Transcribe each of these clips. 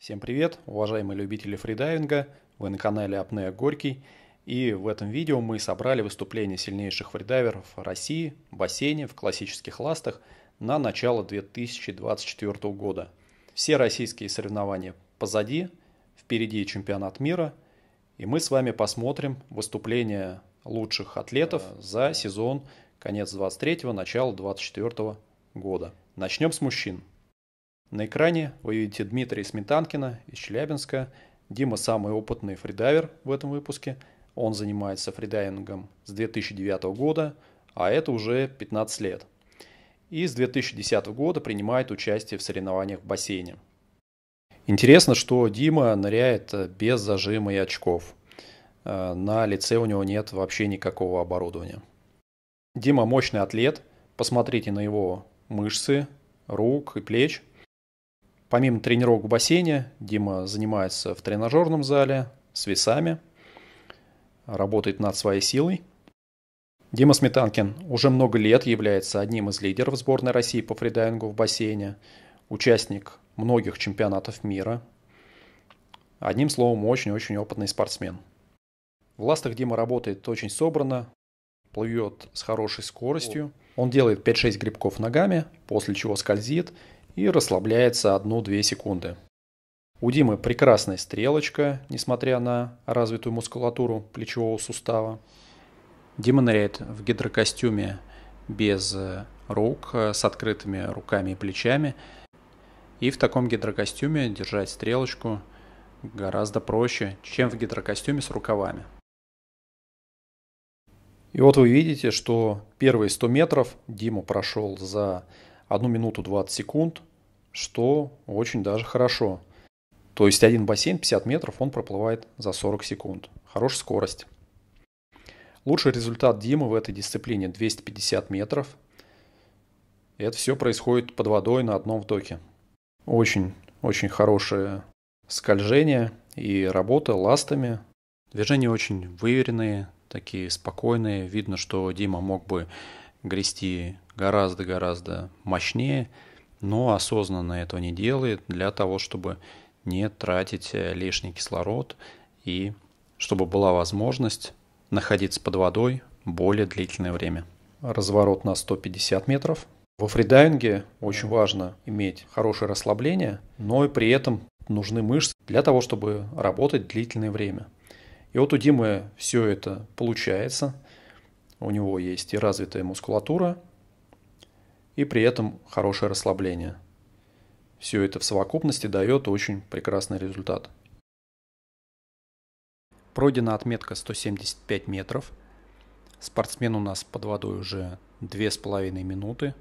Всем привет, уважаемые любители фридайвинга, вы на канале Апнея Горький, и в этом видео мы собрали выступления сильнейших фридайверов России в бассейне в классических ластах на начало 2024 года. Все российские соревнования позади, впереди чемпионат мира, и мы с вами посмотрим выступления лучших атлетов за сезон конец 23 го начало 24 года. Начнем с мужчин. На экране вы видите Дмитрия Сметанкина из Челябинска. Дима самый опытный фридайвер в этом выпуске. Он занимается фридайвингом с 2009 года, а это уже 15 лет. И с 2010 года принимает участие в соревнованиях в бассейне. Интересно, что Дима ныряет без зажима и очков. Э, на лице у него нет вообще никакого оборудования. Дима мощный атлет. Посмотрите на его мышцы, рук и плеч – Помимо тренировок в бассейне, Дима занимается в тренажерном зале с весами, работает над своей силой. Дима Сметанкин уже много лет является одним из лидеров сборной России по фридайвингу в бассейне, участник многих чемпионатов мира. Одним словом, очень-очень опытный спортсмен. В ластах Дима работает очень собрано, плывет с хорошей скоростью. Он делает 5-6 грибков ногами, после чего скользит – и расслабляется 1-2 секунды. У Димы прекрасная стрелочка, несмотря на развитую мускулатуру плечевого сустава. Дима ныряет в гидрокостюме без э, рук, э, с открытыми руками и плечами. И в таком гидрокостюме держать стрелочку гораздо проще, чем в гидрокостюме с рукавами. И вот вы видите, что первые 100 метров Дима прошел за 1 минуту 20 секунд, что очень даже хорошо. То есть один бассейн 50 метров он проплывает за 40 секунд. Хорошая скорость. Лучший результат Димы в этой дисциплине 250 метров. Это все происходит под водой на одном вдохе. Очень, очень хорошее скольжение и работа ластами. Движения очень выверенные, такие спокойные. Видно, что Дима мог бы грести гораздо-гораздо мощнее, но осознанно этого не делает для того, чтобы не тратить э, лишний кислород и чтобы была возможность находиться под водой более длительное время. Разворот на 150 метров. Во фридайвинге очень важно иметь хорошее расслабление, но и при этом нужны мышцы для того, чтобы работать длительное время. И вот у Димы все это получается. У него есть и развитая мускулатура, и при этом хорошее расслабление. Все это в совокупности дает очень прекрасный результат. Пройдена отметка 175 метров. Спортсмен у нас под водой уже 2,5 минуты,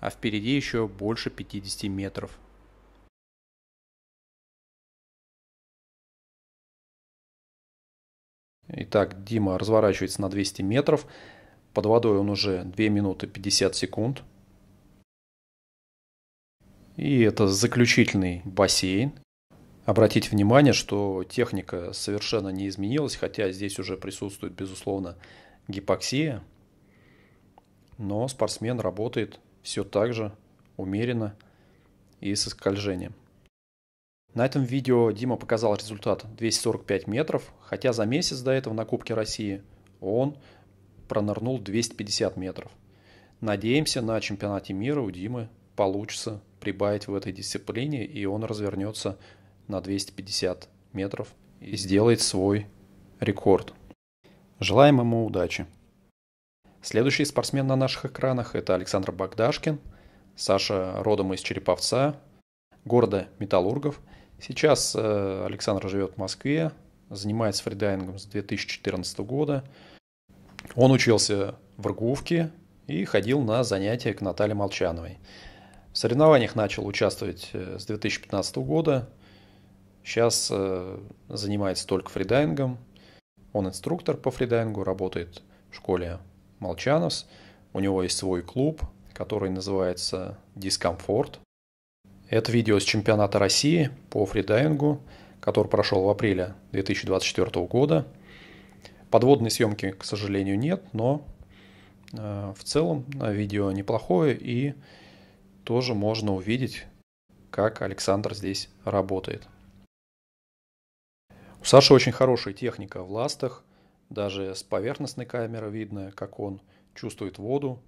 а впереди еще больше 50 метров Итак, Дима разворачивается на 200 метров. Под водой он уже 2 минуты 50 секунд. И это заключительный бассейн. Обратите внимание, что техника совершенно не изменилась, хотя здесь уже присутствует, безусловно, гипоксия. Но спортсмен работает все так же умеренно и со скольжением. На этом видео Дима показал результат 245 метров, хотя за месяц до этого на Кубке России он пронырнул 250 метров. Надеемся, на чемпионате мира у Димы получится прибавить в этой дисциплине, и он развернется на 250 метров и сделает свой рекорд. Желаем ему удачи. Следующий спортсмен на наших экранах – это Александр Богдашкин. Саша родом из Череповца, города Металлургов. Сейчас э, Александр живет в Москве, занимается фридайвингом с 2014 года. Он учился в РГУВке и ходил на занятия к Наталье Молчановой. В соревнованиях начал участвовать э, с 2015 года. Сейчас э, занимается только фридайнгом. Он инструктор по фридайнгу, работает в школе Молчановс. У него есть свой клуб, который называется «Дискомфорт». Это видео с чемпионата России по фридайвингу, который прошел в апреле 2024 года – Подводной съемки, к сожалению, нет, но э, в целом видео неплохое и тоже можно увидеть, как Александр здесь работает. У Саши очень хорошая техника в ластах. Даже с поверхностной камеры видно, как он чувствует воду,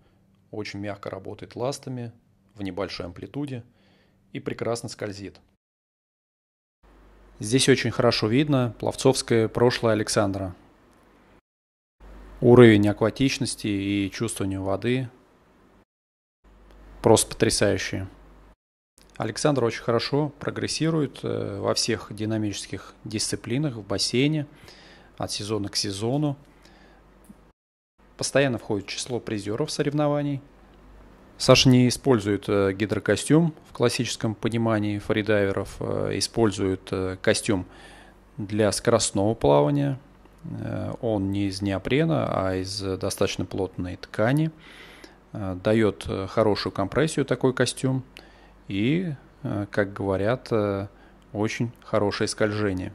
очень мягко работает ластами в небольшой амплитуде и прекрасно скользит. Здесь очень хорошо видно пловцовское прошлое Александра – Уровень акватичности и чувствования воды просто потрясающие. Александр очень хорошо прогрессирует э, во всех динамических дисциплинах в бассейне от сезона к сезону. Постоянно входит в число призеров соревнований. Саша не использует э, гидрокостюм в классическом понимании фридайверов, э, использует костюм для скоростного плавания – Э, он не из неопрена, а из достаточно плотной ткани. Э, дает э, хорошую компрессию такой костюм. И, как говорят, очень хорошее скольжение.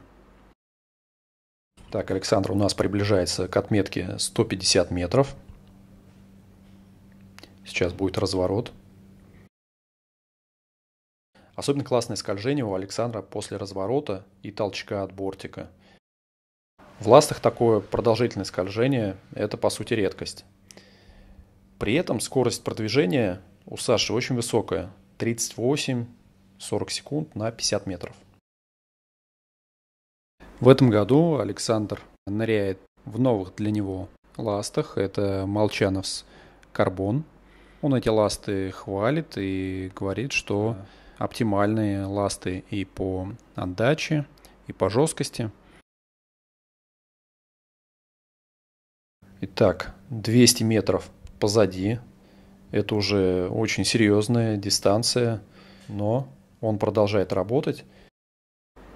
Так, Александр у нас приближается к отметке 150 метров. Сейчас будет разворот. Особенно классное скольжение у Александра после разворота и толчка от бортика – в ластах такое продолжительное скольжение – это, по сути, редкость. При этом скорость продвижения у Саши очень высокая – 38-40 секунд на 50 метров. В этом году Александр ныряет в новых для него ластах. Это Молчановс Карбон. Он эти ласты хвалит и говорит, что оптимальные ласты и по отдаче, и по жесткости – Итак, 200 метров позади. Это уже очень серьезная дистанция, но он продолжает работать.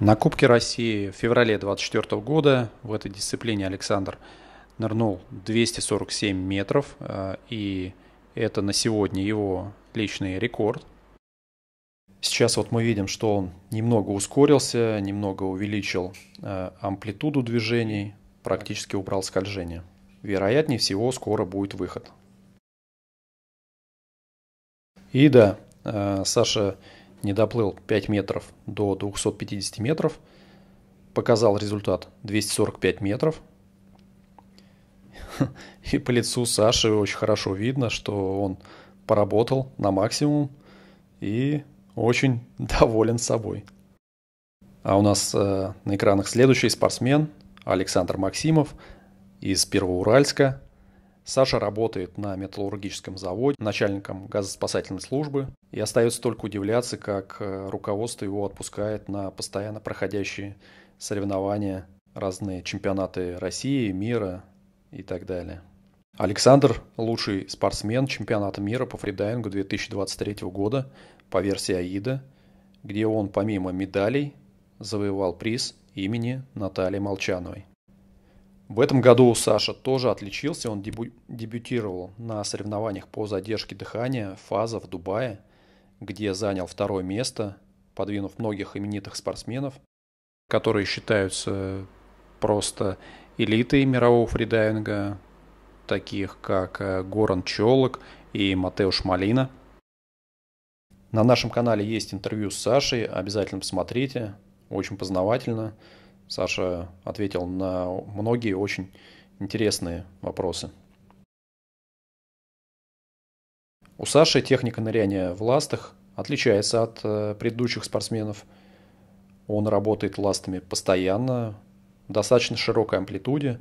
На Кубке России в феврале 2024 года в этой дисциплине Александр нырнул 247 метров, э, и это на сегодня его личный рекорд. Сейчас вот мы видим, что он немного ускорился, немного увеличил э, амплитуду движений, практически убрал скольжение. Вероятнее всего, скоро будет выход. И да, э, Саша не доплыл 5 метров до 250 метров. Показал результат 245 метров. И по лицу Саши очень хорошо видно, что он поработал на максимум и очень доволен собой. А у нас э, на экранах следующий спортсмен Александр Максимов, из Первоуральска. Саша работает на металлургическом заводе, начальником газоспасательной службы. И остается только удивляться, как э, руководство его отпускает на постоянно проходящие соревнования, разные чемпионаты России, мира и так далее. Александр – лучший спортсмен чемпионата мира по фридайвингу 2023 года по версии АИДа, где он помимо медалей завоевал приз имени Натальи Молчановой. В этом году Саша тоже отличился, он дебю дебютировал на соревнованиях по задержке дыхания «Фаза» в Дубае, где занял второе место, подвинув многих именитых спортсменов, которые считаются просто элитой мирового фридайвинга, таких как э, Горан Чолок и Матеуш Малина. На нашем канале есть интервью с Сашей, обязательно посмотрите, очень познавательно. Саша ответил на многие очень интересные вопросы. У Саши техника ныряния в ластах отличается от э, предыдущих спортсменов. Он работает ластами постоянно, в достаточно широкой амплитуде.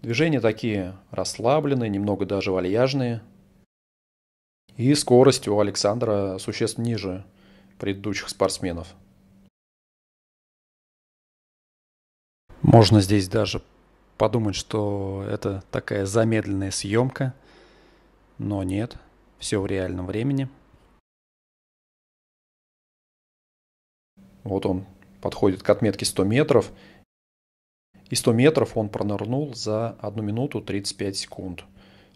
Движения такие расслабленные, немного даже вальяжные. И скорость у Александра существенно ниже предыдущих спортсменов – Можно здесь даже подумать, что это такая замедленная съемка, но нет, все в реальном времени. Вот он подходит к отметке 100 метров, и 100 метров он пронырнул за 1 минуту 35 секунд,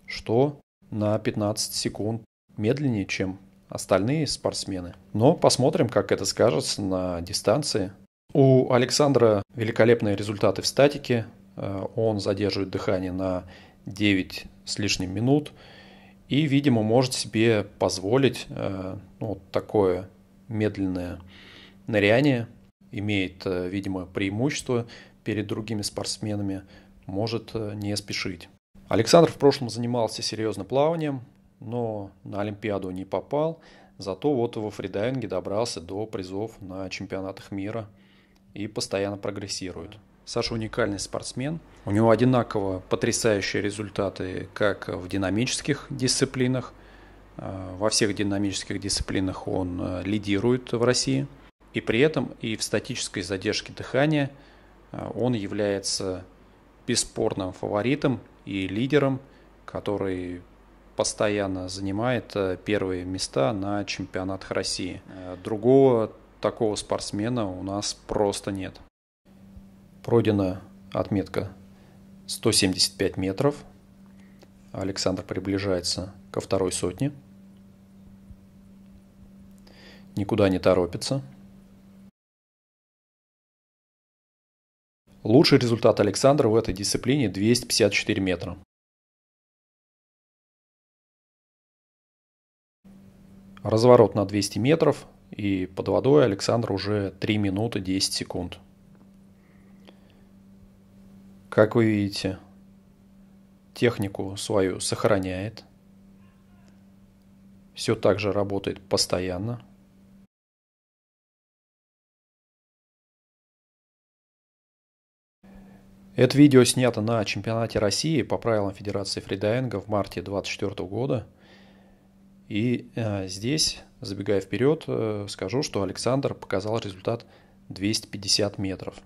что на 15 секунд медленнее, чем остальные спортсмены. Но посмотрим, как это скажется на дистанции. У Александра великолепные результаты в статике. Э, он задерживает дыхание на 9 с лишним минут и, видимо, может себе позволить э, ну, такое медленное ныряние. Имеет, э, видимо, преимущество перед другими спортсменами, может не спешить. Александр в прошлом занимался серьезно плаванием, но на Олимпиаду не попал. Зато вот во фридайвинге добрался до призов на чемпионатах мира – и постоянно прогрессирует. Саша уникальный спортсмен. У него одинаково потрясающие результаты как в динамических дисциплинах. Э, во всех динамических дисциплинах он э, лидирует в России. И при этом и в статической задержке дыхания э, он является бесспорным фаворитом и лидером, который постоянно занимает первые места на чемпионатах России. Другого такого спортсмена у нас просто нет. Пройдена отметка 175 метров. Александр приближается ко второй сотне. Никуда не торопится. Лучший результат Александра в этой дисциплине 254 метра. Разворот на 200 метров, и под водой Александр уже 3 минуты 10 секунд. Как вы видите, технику свою сохраняет. Все так же работает постоянно. Это видео снято на чемпионате России по правилам Федерации фридайвинга в марте 2024 года. И э, здесь Забегая вперед, э, скажу, что Александр показал результат 250 метров.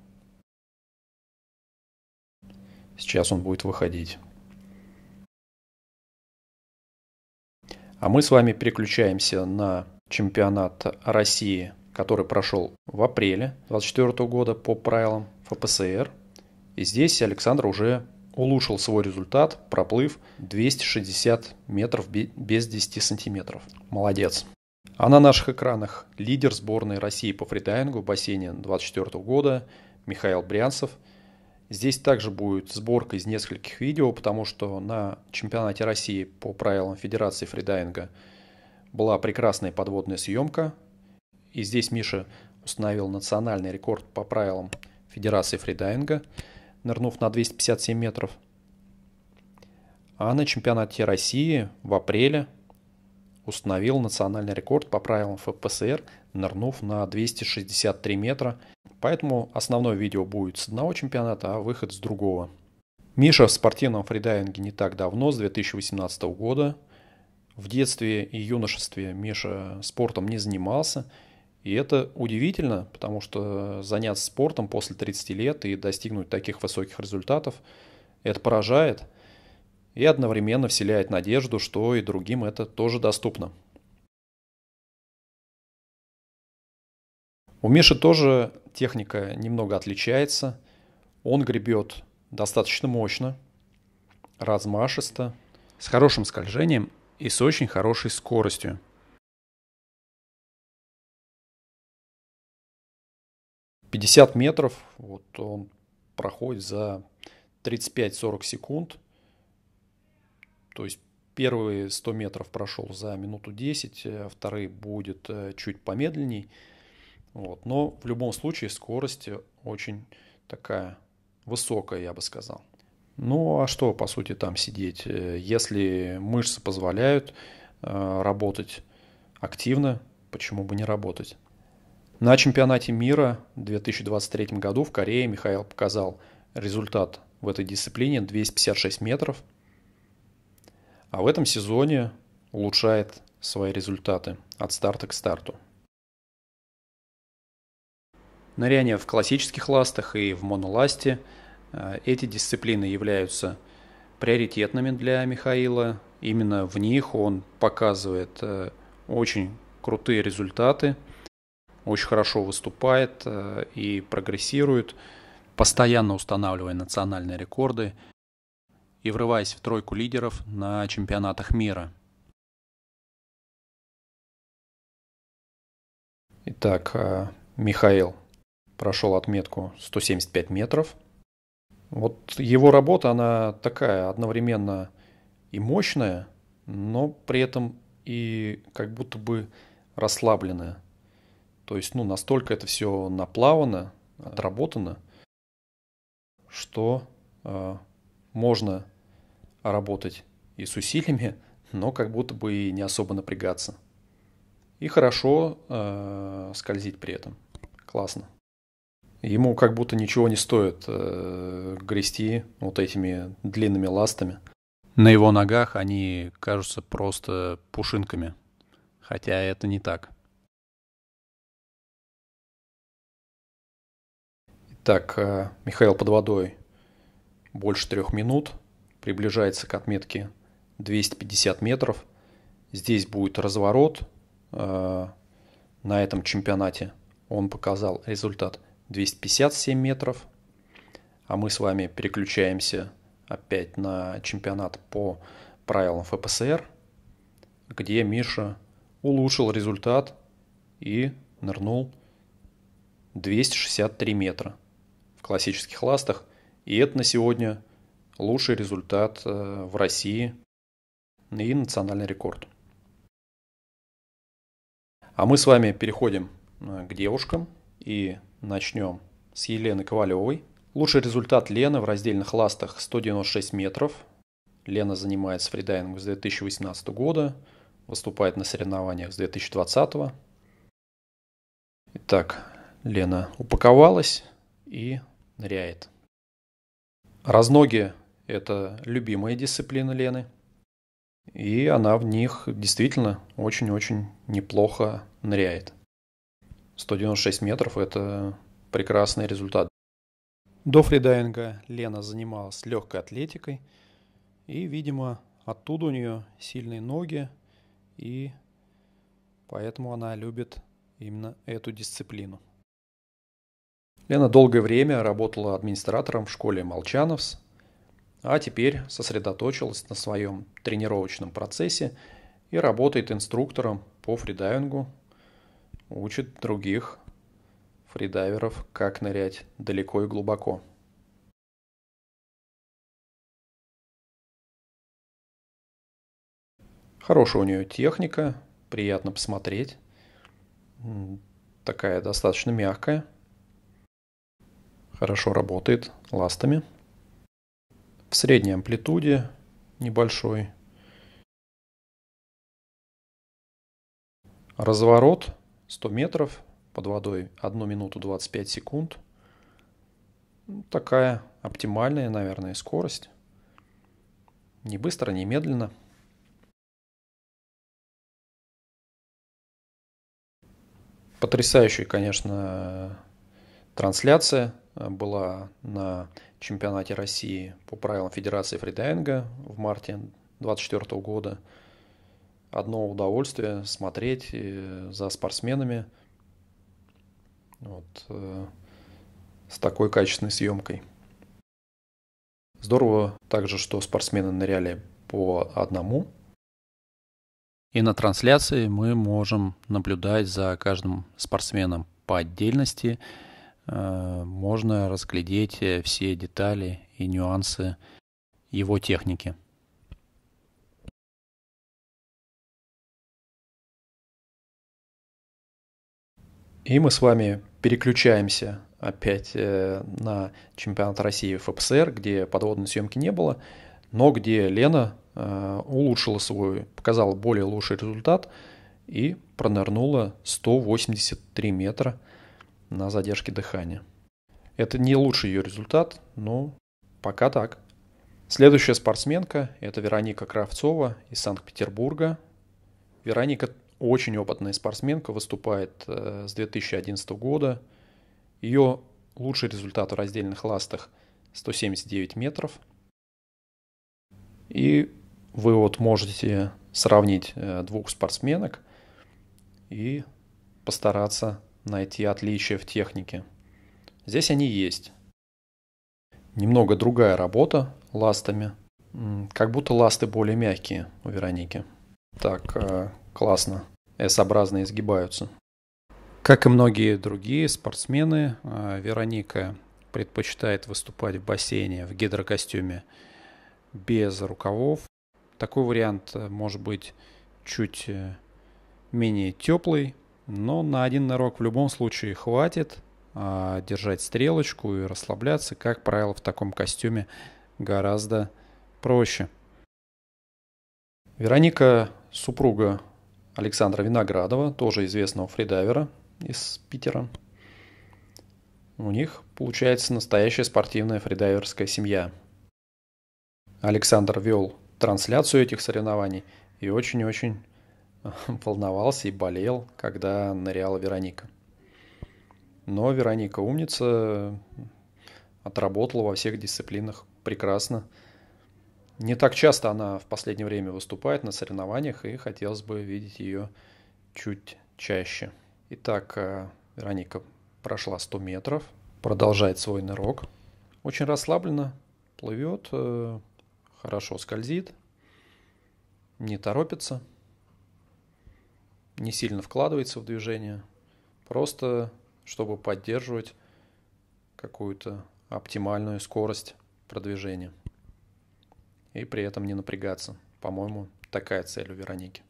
Сейчас он будет выходить. А мы с вами переключаемся на чемпионат России, который прошел в апреле 2024 года по правилам ФПСР. И здесь Александр уже улучшил свой результат, проплыв 260 метров без 10 сантиметров. Молодец. А на наших экранах лидер сборной России по фридайингу в бассейне 2024 года Михаил Брянцев. Здесь также будет сборка из нескольких видео, потому что на чемпионате России по правилам Федерации фридайинга была прекрасная подводная съемка. И здесь Миша установил национальный рекорд по правилам Федерации фридайинга, нырнув на 257 метров. А на чемпионате России в апреле – установил национальный рекорд по правилам ФПСР, нырнув на 263 метра. Поэтому основное видео будет с одного чемпионата, а выход с другого. Миша в спортивном фридайвинге не так давно, с 2018 года. В детстве и юношестве Миша спортом не занимался. И это удивительно, потому что заняться спортом после 30 лет и достигнуть таких высоких результатов, это поражает – и одновременно вселяет надежду, что и другим это тоже доступно. У Миши тоже техника немного отличается. Он гребет достаточно мощно, размашисто, с хорошим скольжением и с очень хорошей скоростью. Пятьдесят метров, вот он проходит за тридцать пять-сорок секунд. То есть первые 100 метров прошел за минуту 10, э, вторые будет э, чуть помедленней. Вот. Но в любом случае скорость э, очень такая высокая, я бы сказал. Ну а что, по сути, там сидеть? Если мышцы позволяют э, работать активно, почему бы не работать? На чемпионате мира в 2023 году в Корее Михаил показал результат в этой дисциплине 256 метров – а в этом сезоне улучшает свои результаты от старта к старту. Ныряние в классических ластах и в моноласте. Э, эти дисциплины являются приоритетными для Михаила. Именно в них он показывает э, очень крутые результаты, очень хорошо выступает э, и прогрессирует, постоянно устанавливая национальные рекорды – и врываясь в тройку лидеров на чемпионатах мира. Итак, э, Михаил прошел отметку 175 метров. Вот его работа, она такая одновременно и мощная, но при этом и как будто бы расслабленная. То есть, ну, настолько это все наплавано, отработано, что э, можно работать и с усилиями, но как будто бы и не особо напрягаться. И хорошо э, скользить при этом. Классно. Ему как будто ничего не стоит э, грести вот этими длинными ластами. На его ногах они кажутся просто пушинками. Хотя это не так. Так, э, Михаил под водой больше трех минут – приближается к отметке 250 метров. Здесь будет разворот. Э, на этом чемпионате он показал результат 257 метров. А мы с вами переключаемся опять на чемпионат по правилам ФПСР, где Миша улучшил результат и нырнул 263 метра в классических ластах. И это на сегодня – лучший результат э, в России и национальный рекорд. А мы с вами переходим э, к девушкам и начнем с Елены Ковалевой. Лучший результат Лены в раздельных ластах 196 метров. Лена занимается фридайингом с 2018 года, выступает на соревнованиях с 2020. Итак, Лена упаковалась и ныряет. Разноги это любимая дисциплина Лены. И она в них действительно очень-очень неплохо ныряет. 196 метров – это прекрасный результат. До фридайвинга Лена занималась легкой атлетикой. И, видимо, оттуда у нее сильные ноги. И поэтому она любит именно эту дисциплину. Лена долгое время работала администратором в школе Молчановс, а теперь сосредоточилась на своем тренировочном процессе и работает инструктором по фридайвингу, учит других фридайверов, как нырять далеко и глубоко. Хорошая у нее техника, приятно посмотреть. Такая достаточно мягкая. Хорошо работает ластами в средней амплитуде небольшой. Разворот 100 метров под водой 1 минуту 25 секунд. Ну, такая оптимальная, наверное, скорость. Не быстро, не медленно. Потрясающая, конечно, трансляция Э, была на чемпионате России по правилам Федерации фридайвинга в марте 2024 года. Одно удовольствие смотреть э, за спортсменами вот, э, с такой качественной съемкой. Здорово также, что спортсмены ныряли по одному. И на трансляции мы можем наблюдать за каждым спортсменом по отдельности – Э, можно разглядеть э, все детали и нюансы его техники. И мы с вами переключаемся опять э, на чемпионат России ФПСР, где подводной съемки не было, но где Лена улучшила свой, показала более лучший результат и пронырнула 183 метра – на задержке дыхания. Это не лучший ее результат, но пока так. Следующая спортсменка – это Вероника Кравцова из Санкт-Петербурга. Вероника очень опытная спортсменка, выступает э, с 2011 года. Ее лучший результат в раздельных ластах – 179 метров. И вы вот можете сравнить э, двух спортсменок и постараться найти отличия в технике. Здесь они есть. Немного другая работа ластами. Как будто ласты более мягкие у Вероники. Так, э, классно. S-образно изгибаются. Как и многие другие спортсмены, э, Вероника предпочитает выступать в бассейне в гидрокостюме без рукавов. Такой вариант э, может быть чуть менее теплый, но на один нарок в любом случае хватит а, держать стрелочку и расслабляться, как правило, в таком костюме гораздо проще. Вероника, супруга Александра Виноградова, тоже известного фридайвера из Питера. У них получается настоящая спортивная фридайверская семья. Александр вел трансляцию этих соревнований и очень-очень волновался и болел, когда ныряла Вероника. Но Вероника умница, отработала во всех дисциплинах прекрасно. Не так часто она в последнее время выступает на соревнованиях, и хотелось бы видеть ее чуть чаще. Итак, э, Вероника прошла 100 метров, продолжает свой нырок. Очень расслабленно плывет, э, хорошо скользит, не торопится – не сильно вкладывается в движение, просто чтобы поддерживать какую-то оптимальную скорость продвижения и при этом не напрягаться. По-моему, такая цель у Вероники.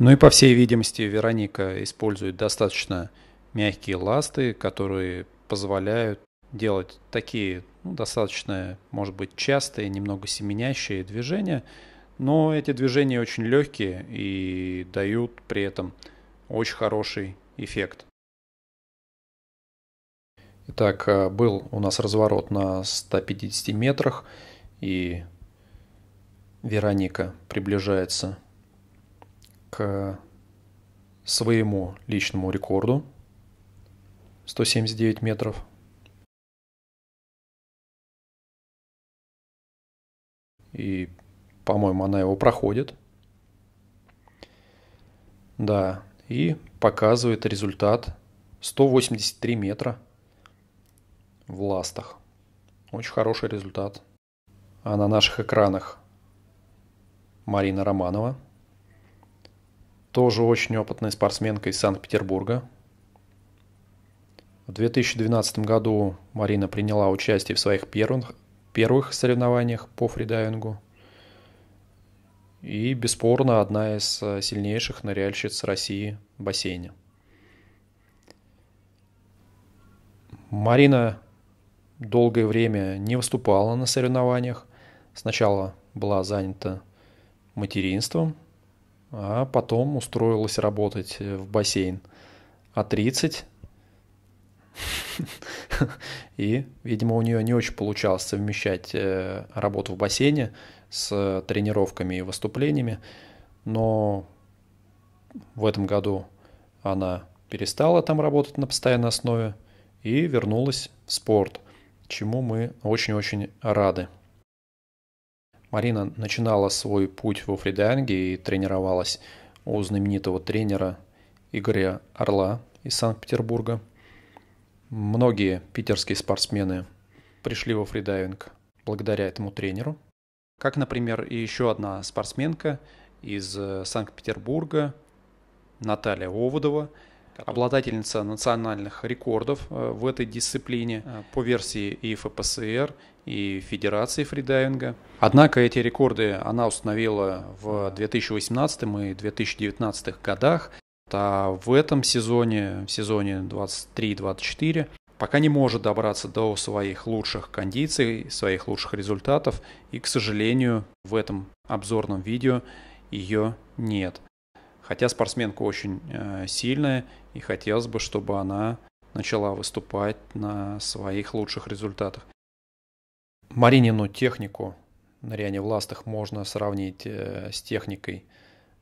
Ну и по всей видимости Вероника использует достаточно мягкие ласты, которые позволяют делать такие ну, достаточно, может быть, частые, немного семенящие движения – но эти движения очень легкие и дают при этом очень хороший эффект. Итак, э, был у нас разворот на 150 метрах, и Вероника приближается к своему личному рекорду 179 метров. И по-моему, она его проходит. Да, и показывает результат 183 метра в ластах. Очень хороший результат. А на наших экранах Марина Романова. Тоже очень опытная спортсменка из Санкт-Петербурга. В 2012 году Марина приняла участие в своих первых, первых соревнованиях по фридайвингу – и, бесспорно, одна из э, сильнейших ныряльщиц России в бассейне. Марина долгое время не выступала на соревнованиях. Сначала была занята материнством, а потом устроилась работать э, в бассейн А30. И, видимо, у нее не очень получалось совмещать э, работу в бассейне с э, тренировками и выступлениями, но в этом году она перестала там работать на постоянной основе и вернулась в спорт, чему мы очень-очень рады. Марина начинала свой путь во фридайнге и тренировалась у знаменитого тренера Игоря Орла из Санкт-Петербурга. Многие питерские спортсмены пришли во фридайвинг благодаря этому тренеру, как, например, и еще одна спортсменка из э, Санкт-Петербурга, Наталья Оводова, обладательница национальных рекордов э, в этой дисциплине э, по версии и ФПСР, и Федерации фридайвинга. Однако эти рекорды она установила в 2018 и 2019 годах. А в этом сезоне, в сезоне 23-24, пока не может добраться до своих лучших кондиций, своих лучших результатов. И, к сожалению, в этом обзорном видео ее нет. Хотя спортсменка очень э, сильная, и хотелось бы, чтобы она начала выступать на своих лучших результатах. Маринину технику на в ластах можно сравнить э, с техникой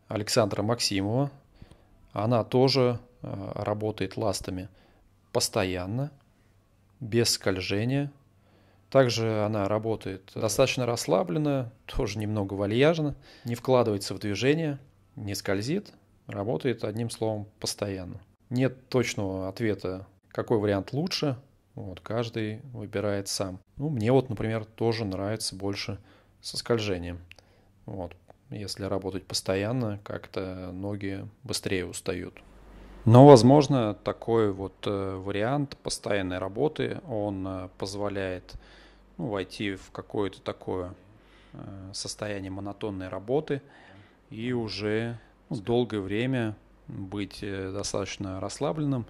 Александра Максимова. Она тоже э, работает ластами постоянно, без скольжения. Также она работает достаточно расслабленно, тоже немного вальяжно, не вкладывается в движение, не скользит, работает одним словом постоянно. Нет точного ответа, какой вариант лучше, вот, каждый выбирает сам. Ну, мне вот, например, тоже нравится больше со скольжением. Вот, если работать постоянно, как-то ноги быстрее устают. Но, возможно, такой вот э, вариант постоянной работы, он э, позволяет ну, войти в какое-то такое э, состояние монотонной работы и уже ну, долгое время быть достаточно расслабленным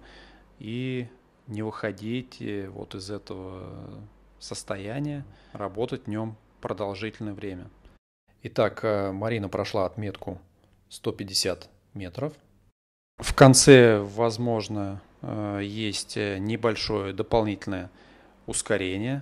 и не выходить вот из этого состояния, работать в нем продолжительное время. Итак, Марина прошла отметку 150 метров – в конце, возможно, э, есть э, небольшое дополнительное ускорение.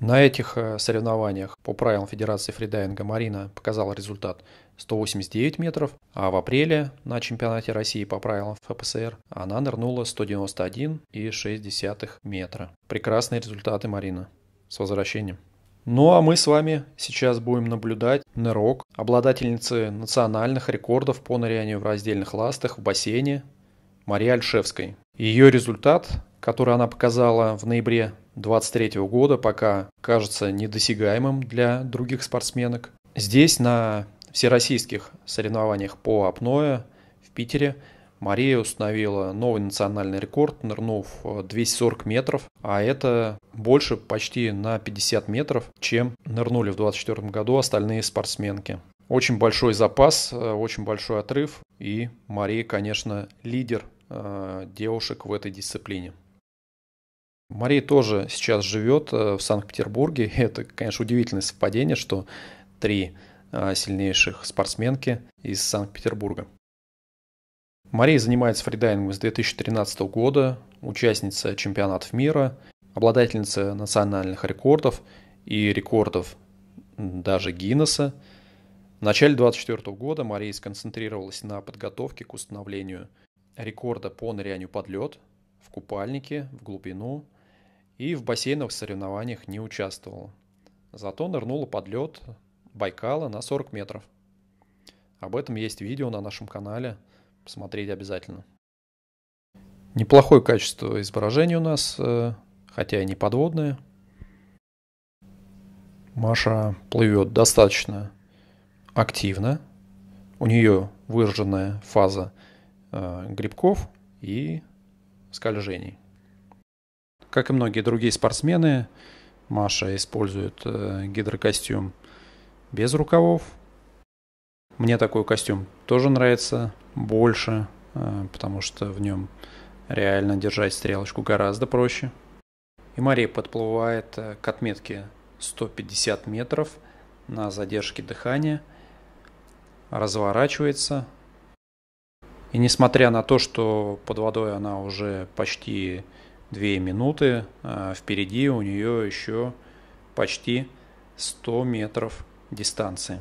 На этих э, соревнованиях по правилам Федерации фридайвинга Марина показала результат 189 метров, а в апреле на чемпионате России по правилам ФПСР она нырнула 191,6 метра. Прекрасные результаты, Марина. С возвращением! Ну а мы с вами сейчас будем наблюдать нырок обладательницы национальных рекордов по нырянию в раздельных ластах в бассейне Марии Альшевской. Ее результат, который она показала в ноябре 23 года, пока кажется недосягаемым для других спортсменок. Здесь на всероссийских соревнованиях по апноэ в Питере – Мария установила новый национальный рекорд, нырнув 240 э, метров, а это больше почти на 50 метров, чем нырнули в 2024 году остальные спортсменки. Очень большой запас, э, очень большой отрыв, и Мария, конечно, лидер э, девушек в этой дисциплине. Мария тоже сейчас живет в Санкт-Петербурге. Это, конечно, удивительное совпадение, что три сильнейших спортсменки из Санкт-Петербурга. Мария занимается фридайвингом с 2013 года, участница чемпионатов мира, обладательница национальных рекордов и рекордов даже Гиннесса. В начале 2024 года Мария сконцентрировалась на подготовке к установлению рекорда по нырянию под лед в купальнике, в глубину и в бассейновых соревнованиях не участвовала. Зато нырнула под лед Байкала на 40 метров. Об этом есть видео на нашем канале – Посмотреть обязательно. Неплохое качество изображения у нас, э, хотя и не подводное. Маша плывет достаточно активно. У нее выраженная фаза э, грибков и скольжений. Как и многие другие спортсмены, Маша использует э, гидрокостюм без рукавов. Мне такой костюм тоже нравится больше, э, потому что в нем реально держать стрелочку гораздо проще. И Мария подплывает э, к отметке 150 метров на задержке дыхания, разворачивается. И несмотря на то, что под водой она уже почти 2 минуты, э, впереди у нее еще почти 100 метров дистанции.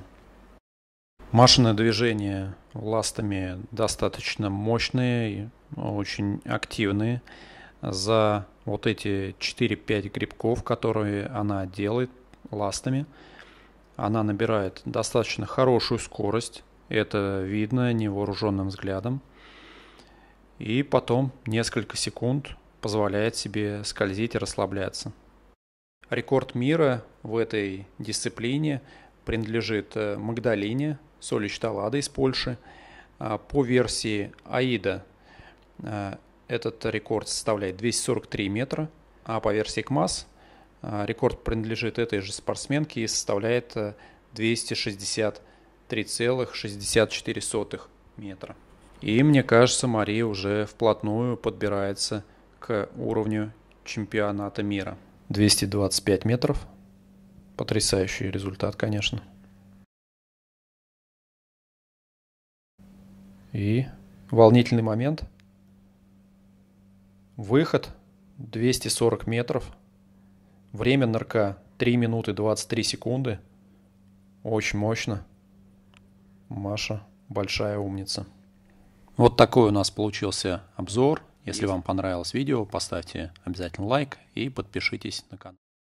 Машины движения ластами достаточно мощные, очень активные. За вот эти 4-5 грибков, которые она делает ластами, она набирает достаточно хорошую скорость. Это видно невооруженным взглядом. И потом несколько секунд позволяет себе скользить и расслабляться. Рекорд мира в этой дисциплине принадлежит э, Магдалине – Соли Шталада из Польши. А, по версии АИДа а, этот рекорд составляет 243 метра, а по версии КМАС а, рекорд принадлежит этой же спортсменке и составляет 263,64 метра. И мне кажется, Мария уже вплотную подбирается к уровню чемпионата мира. 225 метров. Потрясающий результат, конечно. И волнительный момент. Выход 240 метров. Время нырка 3 минуты 23 секунды. Очень мощно. Маша большая умница. Вот такой у нас получился обзор. Если Есть. вам понравилось видео, поставьте обязательно лайк и подпишитесь на канал.